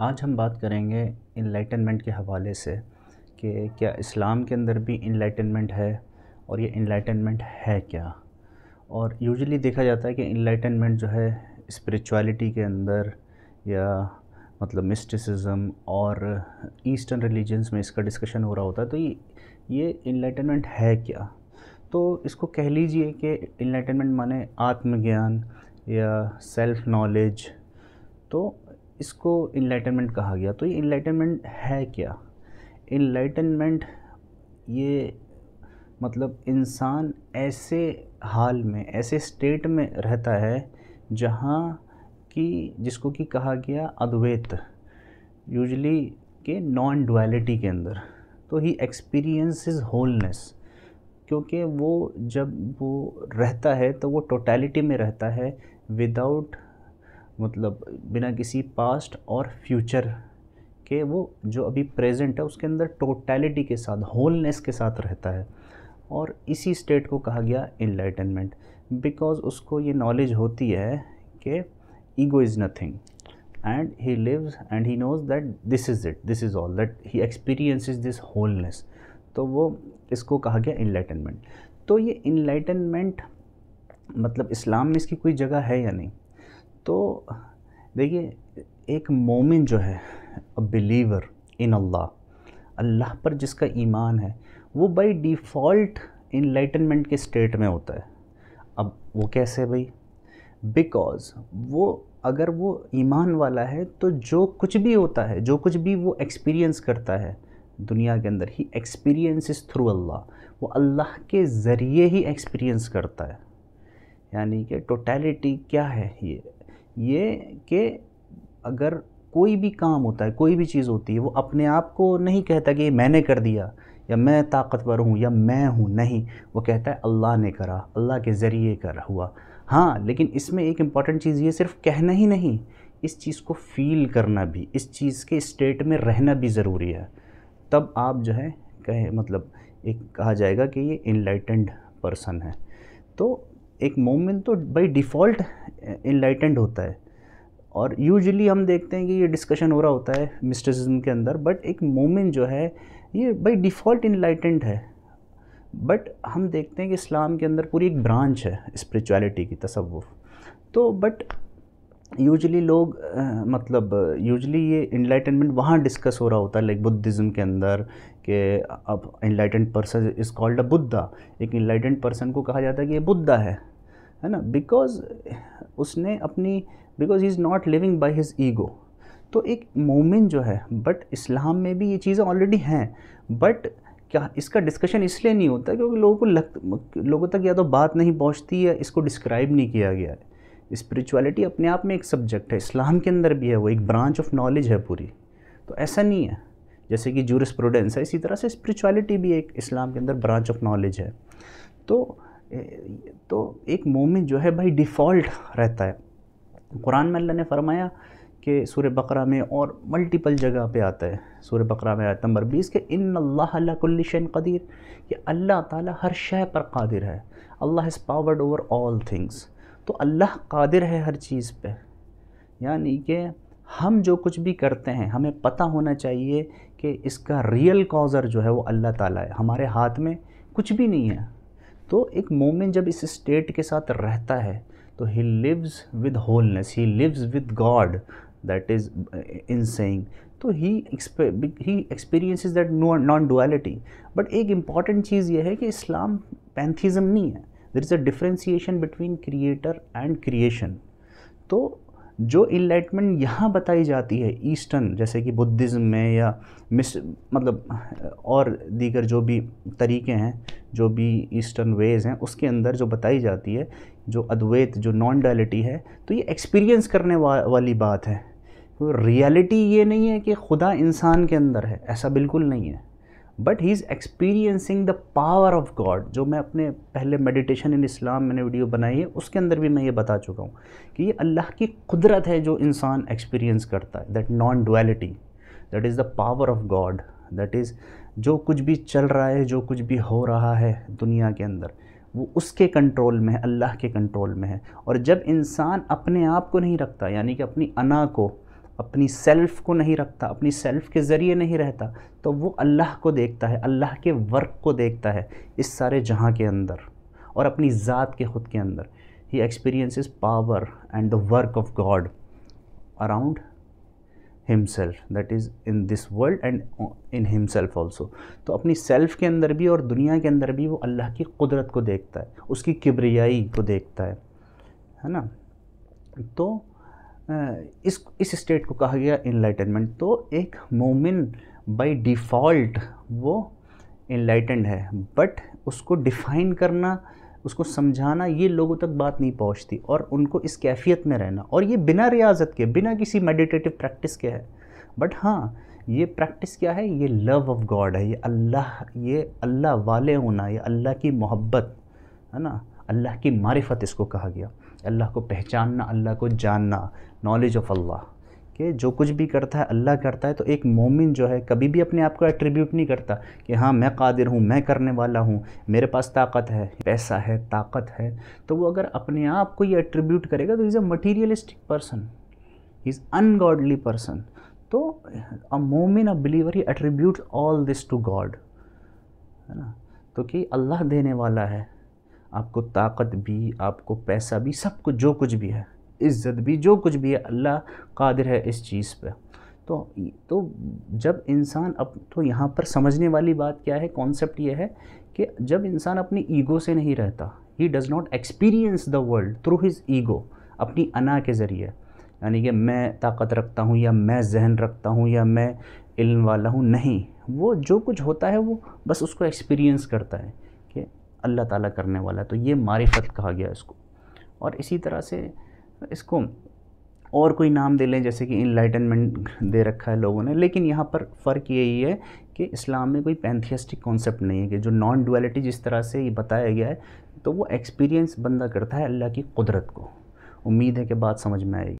आज हम बात करेंगे इनलाइटनमेंट के हवाले से कि क्या इस्लाम के अंदर भी इनलाइटनमेंट है और ये इनलाइटनमेंट है क्या और यूजुअली देखा जाता है कि इनलाइटनमेंट जो है स्पिरिचुअलिटी के अंदर या मतलब मिस्टिसिज्म और ईस्टर्न रिलीजन्स में इसका डिस्कशन हो रहा होता है तो ये ये इनलाइटनमेंट है क्या तो इसको कह लीजिए कि इनलाइटनमेंट माने आत्मज्ञान या सेल्फ नॉलेज तो इसको इन्लाइटनमेंट कहा गया तो ये इन्लाइटनमेंट है क्या इन्लाइटनमेंट ये मतलब इंसान ऐसे हाल में ऐसे स्टेट में रहता है जहाँ की जिसको कि कहा गया अद्वैत यूजली के नॉन डुअलिटी के अंदर तो ही एक्सपीरियंस इज़ होलनेस क्योंकि वो जब वो रहता है तो वो टोटैलिटी में रहता है विदाउट मतलब बिना किसी पास्ट और फ्यूचर के वो जो अभी प्रेजेंट है उसके अंदर टोटलिटी के साथ होलनेस के साथ रहता है और इसी स्टेट को कहा गया इनलाइटनमेंट बिकॉज उसको ये नॉलेज होती है कि ego is nothing and he lives and he knows that this is it this is all that he experience is this wholeness तो वो इसको कहा गया इनलाइटनमेंट तो ये इनलाइटनमेंट मतलब इस्लाम में इसकी कोई जगह है या नहीं तो देखिए एक मोमिन जो है अ बिलीवर इन अल्लाह अल्लाह पर जिसका ईमान है वो बाई डिफ़ॉल्ट इनलाइटनमेंट के स्टेट में होता है अब वो कैसे भाई बिकॉज़ वो अगर वो ईमान वाला है तो जो कुछ भी होता है जो कुछ भी वो एक्सपीरियंस करता है दुनिया के अंदर he experience is through Allah वो अल्लाह के ज़रिए ही एक्सपीरियंस करता है यानी कि टोटैलिटी क्या है ये ये कि अगर कोई भी काम होता है कोई भी चीज़ होती है वो अपने आप को नहीं कहता कि मैंने कर दिया या मैं ताकतवर हूँ या मैं हूँ नहीं वो कहता है अल्लाह ने करा अल्लाह के ज़रिए कर हुआ हाँ लेकिन इसमें एक इम्पॉर्टेंट चीज़ ये सिर्फ कहना ही नहीं इस चीज़ को फील करना भी इस चीज़ के स्टेट में रहना भी ज़रूरी है तब आप जो है कहे मतलब एक कहा जाएगा कि ये इनलाइटेंड पर्सन है तो एक मोमिन तो बाई डिफ़ॉल्ट इनलाइटेंड होता है और यूजली हम देखते हैं कि ये डिस्कशन हो रहा होता है मिस्टिसिज्म के अंदर बट एक मोमिन जो है ये बाई डिफ़ॉल्ट इनलाइटेंड है बट हम देखते हैं कि इस्लाम के अंदर पूरी एक ब्रांच है स्परिचुअलिटी की तसवुफ़ तो बट यूजली लोग आ, मतलब यूजली ये इनलाइटनमेंट वहाँ डिस्कस हो रहा होता है लाइक बुद्धिज़्म के अंदर कि अब enlightened person is called a Buddha एक इनलाइटेंड पर्सन को कहा जाता है कि ये बुद्धा है है ना बिकॉज उसने अपनी because he is not living by his ego तो एक मोमिन जो है बट इस्लाम में भी ये चीज़ें ऑलरेडी हैं बट क्या इसका डिस्कशन इसलिए नहीं होता क्योंकि लोगों को लग लोगों तक या तो बात नहीं पहुंचती या इसको डिस्क्राइब नहीं किया गया है स्पिरिचुअलिटी अपने आप में एक सब्जेक्ट है इस्लाम के अंदर भी है वो एक ब्रांच ऑफ नॉलेज है पूरी तो ऐसा नहीं है जैसे कि जूरिस्प्रूडेंस है इसी तरह से स्पिरिचुअलिटी भी एक इस्लाम के अंदर ब्रांच ऑफ नॉलेज है तो तो एक मोमिन जो है भाई डिफ़ॉल्ट रहता है कुरान में अल्लाह ने फरमाया कि सूर्य बकरा में और मल्टीपल जगह पे आता है सूर्य बकरा में आयत नंबर बीस के इन अल्लाह कदीर कि अल्लाह ताला हर शय पर कादिर है Allah is powered over all things तो अल्लाह कादिर है हर चीज़ पे यानी कि हम जो कुछ भी करते हैं हमें पता होना चाहिए कि इसका रियल कॉजर जो है वो अल्लाह ताला है हमारे हाथ में कुछ भी नहीं है तो एक मोमिन जब इस स्टेट के साथ रहता है तो he lives with wholeness he lives with God that is in saying तो he he experience that non duality but एक इम्पॉर्टेंट चीज़ यह है कि इस्लाम पैंथिज़म नहीं है there is a differentiation between creator and creation तो जो इलाइटमेंट यहाँ बताई जाती है ईस्टर्न जैसे कि बुद्धिज़्म में या मिस मतलब और दीगर जो भी तरीके हैं जो भी ईस्टर्न वेज़ हैं उसके अंदर जो बताई जाती है जो अद्वैत जो नॉन डायलिटी है तो ये एक्सपीरियंस करने वा, वाली बात है तो रियलिटी ये नहीं है कि खुदा इंसान के अंदर है ऐसा बिल्कुल नहीं है but he is experiencing the power of God जो मैं अपने पहले मेडिटेशन इन इस्लाम मैंने वीडियो बनाई है उसके अंदर भी मैं ये बता चुका हूँ कि ये अल्लाह की कुदरत है जो इंसान एक्सपीरियंस करता है that non duality that is the power of God that is जो कुछ भी चल रहा है जो कुछ भी हो रहा है दुनिया के अंदर वो उसके कंट्रोल में है अल्लाह के कंट्रोल में है और जब इंसान अपने आप को नहीं रखता यानी कि अपनी अना को अपनी सेल्फ को नहीं रखता अपनी सेल्फ के ज़रिए नहीं रहता तो वो अल्लाह को देखता है अल्लाह के वर्क को देखता है इस सारे जहाँ के अंदर और अपनी ज़ात के ख़ुद के अंदर he is power and the work of God around himself that is in this world and in himself also तो अपनी सेल्फ के अंदर भी और दुनिया के अंदर भी वो अल्लाह की कुदरत को देखता है उसकी किबरियाई को देखता है है ना तो इस इस स्टेट को कहा गया इनलाइटनमेंट तो एक मोमिन बाई डिफ़ॉल्ट वो इनलाइटेंड है बट उसको डिफ़ाइन करना उसको समझाना ये लोगों तक बात नहीं पहुंचती और उनको इस कैफियत में रहना और ये बिना रियाजत के बिना किसी मेडिटेटिव प्रैक्टिस के है बट हाँ ये प्रैक्टिस क्या है ये लव ऑफ गॉड है ये अल्लाह ये अल्लाह वाले होना ये अल्लाह की मोहब्बत है ना अल्लाह की मारिफत इसको कहा गया अल्लाह को पहचानना अल्लाह को जानना नॉलेज ऑफ़ अल्लाह कि जो कुछ भी करता है अल्लाह करता है तो एक मोमिन जो है कभी भी अपने आप को एट्रीब्यूट नहीं करता कि हाँ मैं कादिर हूँ मैं करने वाला हूँ मेरे पास ताकत है पैसा है ताकत है तो वो अगर अपने आप को ये एट्रीब्यूट करेगा तो is a materialistic person is ungodly person तो अ मोमिन a believer he attribute all this to God है ना तो कि अल्लाह देने वाला है आपको ताकत भी आपको पैसा भी सब कुछ जो कुछ भी है इज़्ज़त भी जो कुछ भी है अल्लाह कादिर है इस चीज़ पे तो तो जब इंसान अब तो यहाँ पर समझने वाली बात क्या है कॉन्सेप्ट ये है कि जब इंसान अपनी ईगो से नहीं रहता he does not experience the world through his ego अपनी अना के ज़रिए यानी कि मैं ताकत रखता हूँ या मैं जहन रखता हूँ या मैं इल्म वाला हूँ नहीं वो जो कुछ होता है वो बस उसको एक्सपीरियंस करता है अल्लाह ताला करने वाला है तो ये मारिफत कहा गया इसको और इसी तरह से इसको और कोई नाम दे लें जैसे कि इनलाइटनमेंट दे रखा है लोगों ने लेकिन यहाँ पर फ़र्क यही है कि इस्लाम में कोई पैंथियस्टिक कॉन्सेप्ट नहीं है कि जो नॉन डुअलिटी जिस तरह से ये बताया गया है तो वो एक्सपीरियंस बंदा करता है अल्लाह की कुदरत को उम्मीद है कि बात समझ में आएगी